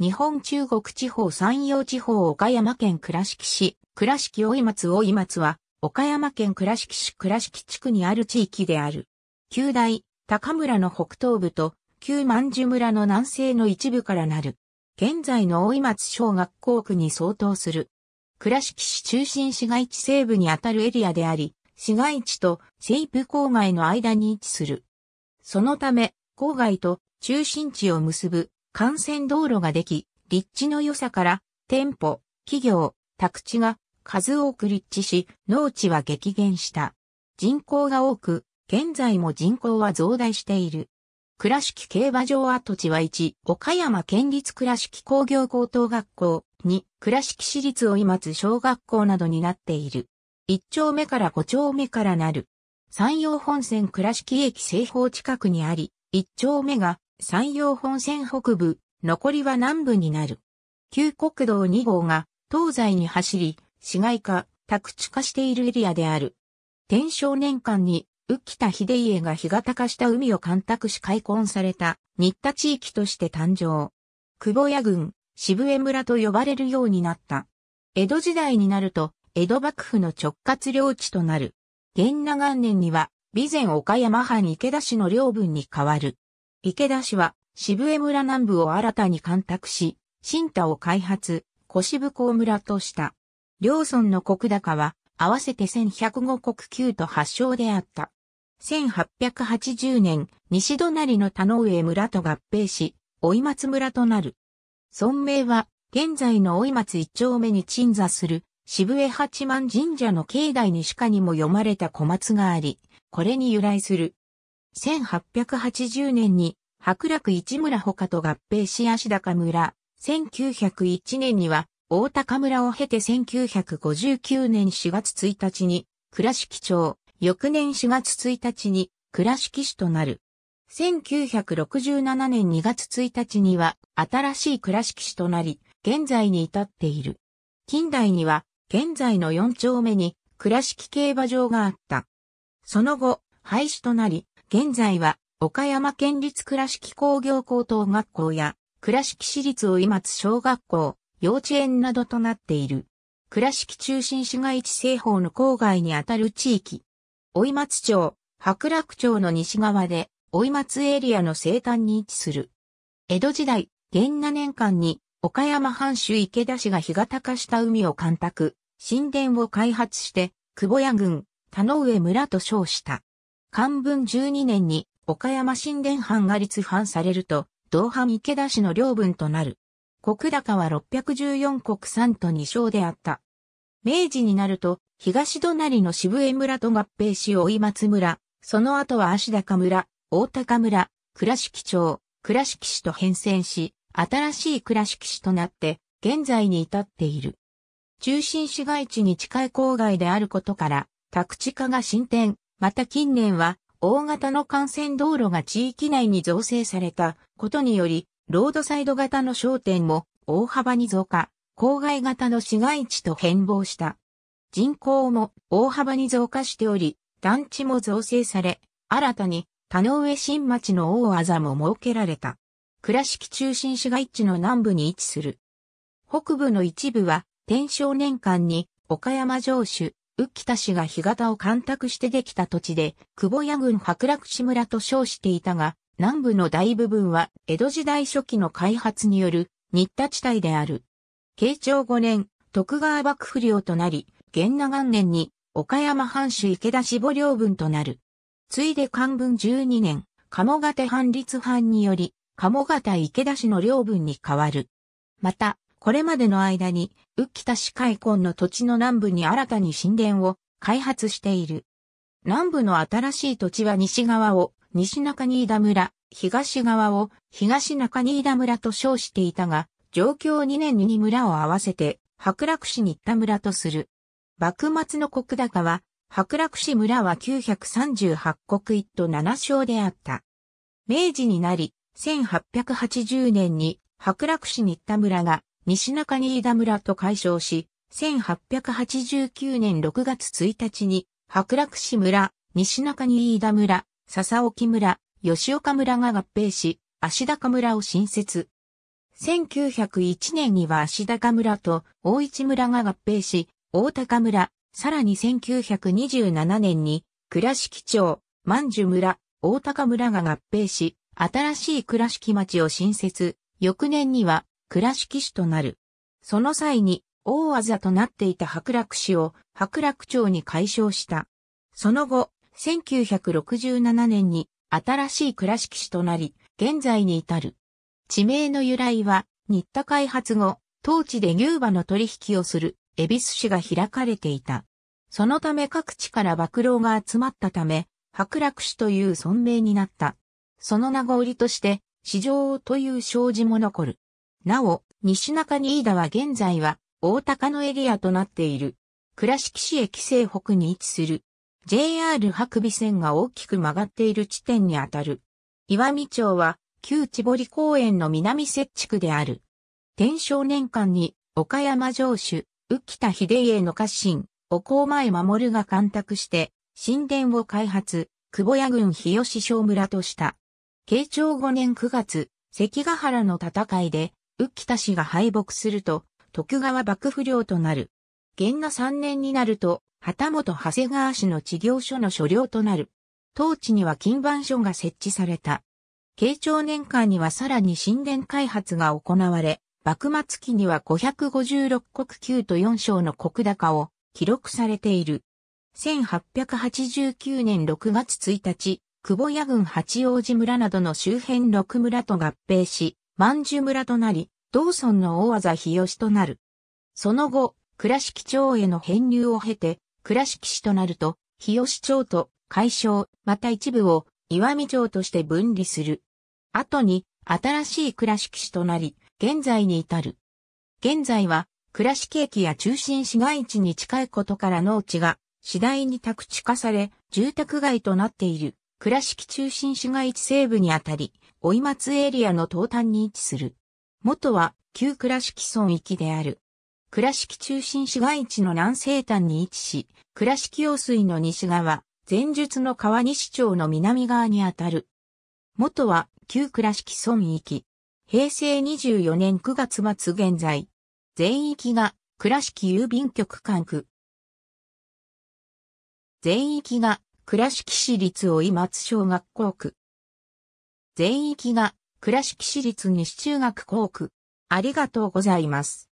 日本中国地方山陽地方岡山県倉敷市、倉敷追松追松は、岡山県倉敷市倉敷地区にある地域である。旧大、高村の北東部と、旧万寿村の南西の一部からなる。現在の追松小学校区に相当する。倉敷市中心市街地西部にあたるエリアであり、市街地と西部郊外の間に位置する。そのため、郊外と中心地を結ぶ幹線道路ができ、立地の良さから店舗、企業、宅地が数多く立地し、農地は激減した。人口が多く、現在も人口は増大している。倉敷競馬場跡地は1、岡山県立倉敷工業高等学校、2、倉敷市立を今津小学校などになっている。1丁目から5丁目からなる。山陽本線倉敷駅西方近くにあり、1丁目が山陽本線北部、残りは南部になる。旧国道2号が東西に走り、市街化、宅地化しているエリアである。天正年間に、浮田秀家が干潟化した海を干拓し開墾された、新田地域として誕生。久保屋郡、渋江村と呼ばれるようになった。江戸時代になると、江戸幕府の直轄領地となる。元長元年には、備前岡山藩池田市の領分に変わる。池田氏は渋江村南部を新たに干拓し、新田を開発、小渋港村とした。両村の国高は合わせて1105国級と発祥であった。1880年、西隣の田上村と合併し、追松村となる。村名は、現在の追松一丁目に鎮座する、渋江八幡神社の境内にしかにも読まれた小松があり、これに由来する。1880年に白楽市村ほかと合併し足高村、1901年には大高村を経て1959年4月1日に倉敷町、翌年4月1日に倉敷市となる。1967年2月1日には新しい倉敷市となり、現在に至っている。近代には現在の4丁目に倉敷競馬場があった。その後、廃止となり、現在は、岡山県立倉敷工業高等学校や、倉敷市立を今津小学校、幼稚園などとなっている。倉敷中心市街地西方の郊外にあたる地域。追松町、白楽町の西側で、追松エリアの西端に位置する。江戸時代、元7年間に、岡山藩主池田氏が干潟化した海を干拓、神殿を開発して、久保屋郡、田上村と称した。漢文12年に岡山新田藩が立藩されると、同藩池田市の領分となる。国高は614国3と2省であった。明治になると、東隣の渋江村と合併し追松村、その後は足高村、大高村、倉敷町、倉敷市と変遷し、新しい倉敷市となって、現在に至っている。中心市街地に近い郊外であることから、宅地化が進展、また近年は、大型の幹線道路が地域内に造成されたことにより、ロードサイド型の商店も大幅に増加、郊外型の市街地と変貌した。人口も大幅に増加しており、団地も造成され、新たに田上新町の大技も設けられた。倉敷中心市街地の南部に位置する。北部の一部は、天正年間に岡山城主、浮田氏が干潟を干拓してできた土地で、久保屋郡白楽志村と称していたが、南部の大部分は江戸時代初期の開発による新田地帯である。慶長5年、徳川幕府領となり、元那元年に岡山藩主池田氏母領分となる。ついで漢文12年、鴨方藩立藩により、鴨方池田氏の領分に変わる。また、これまでの間に、ウッキタ市海根の土地の南部に新たに神殿を開発している。南部の新しい土地は西側を西中新田村、東側を東中新田村と称していたが、状況2年に村を合わせて白楽市新田村とする。幕末の国高は、白楽市村は938国一都7省であった。明治になり、1880年に白楽市新田村が西中新田村と解消し、1889年6月1日に、白楽市村、西中新田村、笹沖村、吉岡村が合併し、足高村を新設。1901年には足高村と大市村が合併し、大高村、さらに1927年に、倉敷町、万寿村、大高村が合併し、新しい倉敷町を新設。翌年には、倉敷市となる。その際に、大技となっていた白楽市を白楽町に改称した。その後、1967年に新しい倉敷市となり、現在に至る。地名の由来は、新田開発後、当地で牛馬の取引をする、恵比寿市が開かれていた。そのため各地から幕露が集まったため、白楽市という村名になった。その名残として、市場という障子も残る。なお、西中新田は現在は大高のエリアとなっている。倉敷市駅西北に位置する。JR 白尾線が大きく曲がっている地点にあたる。岩見町は旧千堀公園の南設地区である。天正年間に岡山城主、浮田秀家の家臣、お香前守が干拓して、神殿を開発、久保屋郡日吉小村とした。慶長5年9月、関ヶ原の戦いで、浮田氏が敗北すると、徳川幕府領となる。元那3年になると、旗本長谷川氏の事業所の所領となる。当地には金板所が設置された。慶長年間にはさらに神殿開発が行われ、幕末期には556国9と4章の国高を記録されている。1889年6月1日、久保屋郡八王子村などの周辺6村と合併し、万寿村となり、道村の大技日吉となる。その後、倉敷町への編入を経て、倉敷市となると、日吉町と解消、また一部を岩見町として分離する。後に、新しい倉敷市となり、現在に至る。現在は、倉敷駅や中心市街地に近いことから農地が、次第に宅地化され、住宅街となっている、倉敷中心市街地西部にあたり、追松エリアの東端に位置する。元は旧倉敷村域である。倉敷中心市街地の南西端に位置し、倉敷用水の西側、前述の川西町の南側にあたる。元は旧倉敷村域。平成24年9月末現在。全域が倉敷郵便局管区。全域が倉敷市立追松小学校区。全域が倉敷市立西中学校区。ありがとうございます。